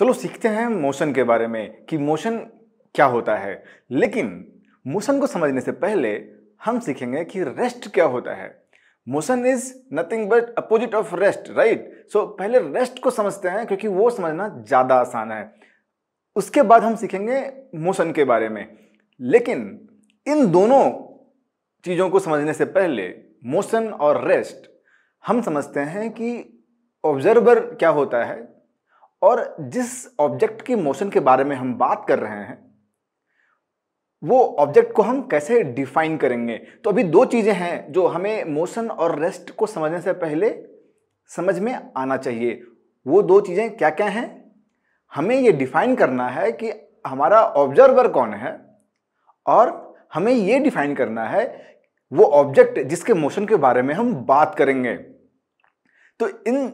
चलो सीखते हैं मोशन के बारे में कि मोशन क्या होता है लेकिन मोशन को समझने से पहले हम सीखेंगे कि रेस्ट क्या होता है motion is nothing but opposite of rest right so पहले रेस्ट को समझते हैं क्योंकि वो समझना ज़्यादा आसान है उसके बाद हम सीखेंगे मोशन के बारे में लेकिन इन दोनों चीज़ों को समझने से पहले मोशन और रेस्ट हम समझते हैं कि ऑब्जर्वर क्या होता है और जिस ऑब्जेक्ट की मोशन के बारे में हम बात कर रहे हैं वो ऑब्जेक्ट को हम कैसे डिफाइन करेंगे तो अभी दो चीज़ें हैं जो हमें मोशन और रेस्ट को समझने से पहले समझ में आना चाहिए वो दो चीज़ें क्या क्या हैं हमें ये डिफाइन करना है कि हमारा ऑब्जर्वर कौन है और हमें ये डिफाइन करना है वो ऑब्जेक्ट जिसके मोशन के बारे में हम बात करेंगे तो इन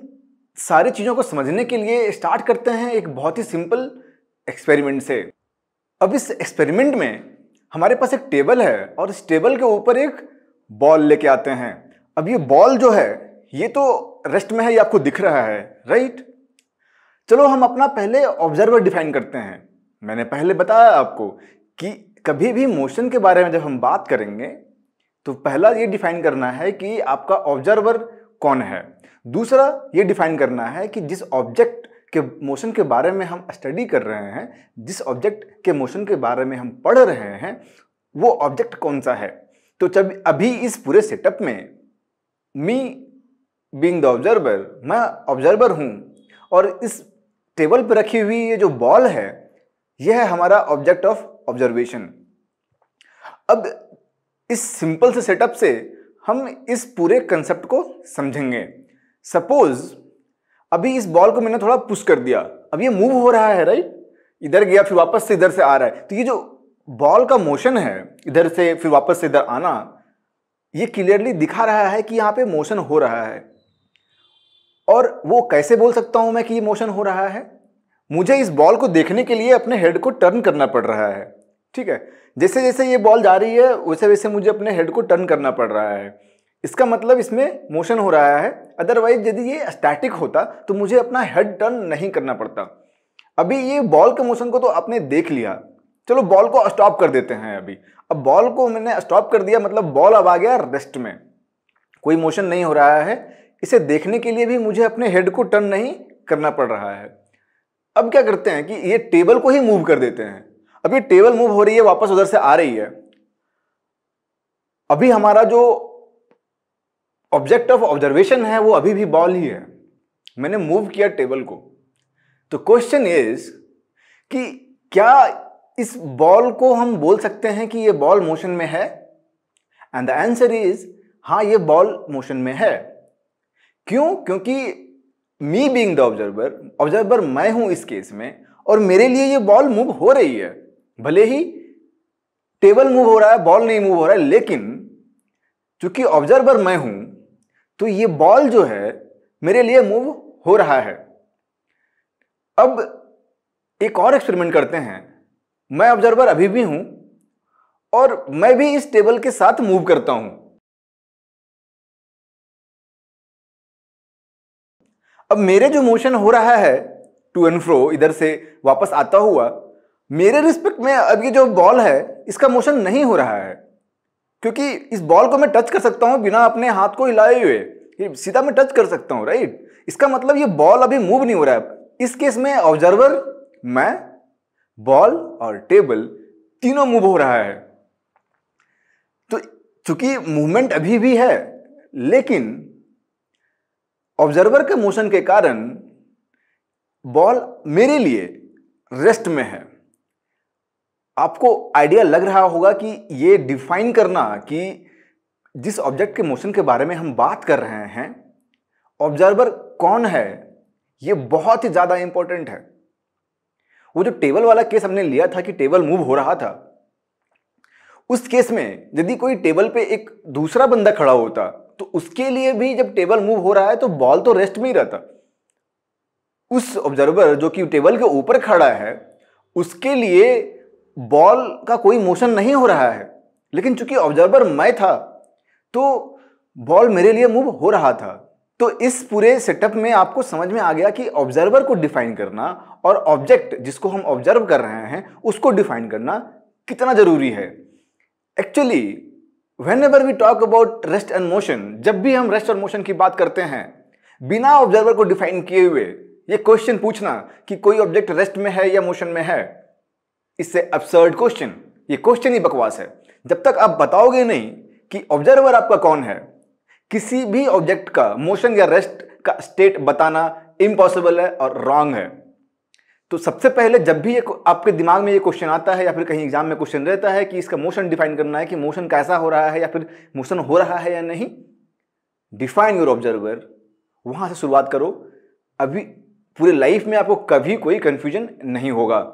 सारी चीज़ों को समझने के लिए स्टार्ट करते हैं एक बहुत ही सिंपल एक्सपेरिमेंट से अब इस एक्सपेरिमेंट में हमारे पास एक टेबल है और इस टेबल के ऊपर एक बॉल लेके आते हैं अब ये बॉल जो है ये तो रेस्ट में है ये आपको दिख रहा है राइट चलो हम अपना पहले ऑब्जर्वर डिफाइन करते हैं मैंने पहले बताया आपको कि कभी भी मोशन के बारे में जब हम बात करेंगे तो पहला ये डिफाइन करना है कि आपका ऑब्जर्वर कौन है दूसरा ये डिफाइन करना है कि जिस ऑब्जेक्ट के मोशन के बारे में हम स्टडी कर रहे हैं जिस ऑब्जेक्ट के मोशन के बारे में हम पढ़ रहे हैं वो ऑब्जेक्ट कौन सा है तो जब अभी इस पूरे सेटअप में मी बींग द ऑब्जर्वर मैं ऑब्जर्वर हूँ और इस टेबल पर रखी हुई ये जो बॉल है यह है हमारा ऑब्जेक्ट ऑफ ऑब्जर्वेशन अब इस सिंपल से सेटअप से हम इस पूरे कंसेप्ट को समझेंगे सपोज अभी इस बॉल को मैंने थोड़ा पुश कर दिया अब ये मूव हो रहा है राइट इधर गया फिर वापस से इधर से आ रहा है तो ये जो बॉल का मोशन है इधर से फिर वापस से इधर आना ये क्लियरली दिखा रहा है कि यहाँ पे मोशन हो रहा है और वो कैसे बोल सकता हूँ मैं कि ये मोशन हो रहा है मुझे इस बॉल को देखने के लिए अपने हेड को टर्न करना पड़ रहा है ठीक है जैसे जैसे ये बॉल जा रही है वैसे वैसे मुझे अपने हेड को टर्न करना पड़ रहा है इसका मतलब इसमें मोशन हो रहा है अदरवाइज यदि ये स्टैटिक होता तो मुझे अपना हेड टर्न नहीं करना पड़ता अभी ये बॉल के मोशन को तो आपने देख लिया चलो बॉल को स्टॉप कर देते हैं अभी अब बॉल को मैंने स्टॉप कर दिया मतलब बॉल अब आ गया रेस्ट में कोई मोशन नहीं हो रहा है इसे देखने के लिए भी मुझे अपने हेड को टर्न नहीं करना पड़ रहा है अब क्या करते हैं कि ये टेबल को ही मूव कर देते हैं अभी टेबल मूव हो रही है वापस उधर से आ रही है अभी हमारा जो ऑब्जेक्ट ऑफ ऑब्जर्वेशन है वो अभी भी बॉल ही है मैंने मूव किया टेबल को तो क्वेश्चन इज कि क्या इस बॉल को हम बोल सकते हैं कि ये बॉल मोशन में है एंड द आंसर इज हाँ ये बॉल मोशन में है क्यों क्योंकि me being the observer observer मैं हूं इस केस में और मेरे लिए ये बॉल मूव हो रही है भले ही टेबल मूव हो रहा है बॉल नहीं मूव हो रहा है लेकिन चूंकि ऑब्जर्वर मैं हूं तो ये बॉल जो है मेरे लिए मूव हो रहा है अब एक और एक्सपेरिमेंट करते हैं मैं ऑब्जर्वर अभी भी हूं और मैं भी इस टेबल के साथ मूव करता हूं अब मेरे जो मोशन हो रहा है टू एंड फ्रो इधर से वापस आता हुआ मेरे रिस्पेक्ट में अब ये जो बॉल है इसका मोशन नहीं हो रहा है क्योंकि इस बॉल को मैं टच कर सकता हूँ बिना अपने हाथ को हिलाए हुए सीधा मैं टच कर सकता हूँ राइट इसका मतलब ये बॉल अभी मूव नहीं हो रहा है इस केस में ऑब्जर्वर मैं बॉल और टेबल तीनों मूव हो रहा है तो चूंकि मूवमेंट अभी भी है लेकिन ऑब्जर्वर के मोशन के कारण बॉल मेरे लिए रेस्ट में है आपको आइडिया लग रहा होगा कि ये डिफाइन करना कि जिस ऑब्जेक्ट के मोशन के बारे में हम बात कर रहे हैं ऑब्जर्वर कौन है ये बहुत ही ज़्यादा इंपॉर्टेंट है वो जो टेबल वाला केस हमने लिया था कि टेबल मूव हो रहा था उस केस में यदि कोई टेबल पे एक दूसरा बंदा खड़ा होता तो उसके लिए भी जब टेबल मूव हो रहा है तो बॉल तो रेस्ट में ही रहता उस ऑब्जर्वर जो कि टेबल के ऊपर खड़ा है उसके लिए बॉल का कोई मोशन नहीं हो रहा है लेकिन चूंकि ऑब्जर्वर मैं था तो बॉल मेरे लिए मूव हो रहा था तो इस पूरे सेटअप में आपको समझ में आ गया कि ऑब्जर्वर को डिफाइन करना और ऑब्जेक्ट जिसको हम ऑब्जर्व कर रहे हैं उसको डिफाइन करना कितना ज़रूरी है actually whenever we talk about rest and motion जब भी हम रेस्ट और मोशन की बात करते हैं बिना ऑब्जर्वर को डिफाइन किए हुए ये क्वेश्चन पूछना कि कोई ऑब्जेक्ट रेस्ट में है या मोशन में है इससे अपसर्ड क्वेश्चन ये क्वेश्चन ही बकवास है जब तक आप बताओगे नहीं कि ऑब्जर्वर आपका कौन है किसी भी ऑब्जेक्ट का मोशन या रेस्ट का स्टेट बताना इम्पॉसिबल है और रॉन्ग है तो सबसे पहले जब भी ये आपके दिमाग में ये क्वेश्चन आता है या फिर कहीं एग्जाम में क्वेश्चन रहता है कि इसका मोशन डिफाइन करना है कि मोशन कैसा हो रहा है या फिर मोशन हो रहा है या नहीं डिफाइन योर ऑब्जर्वर वहां से शुरुआत करो अभी पूरे लाइफ में आपको कभी कोई कन्फ्यूजन नहीं होगा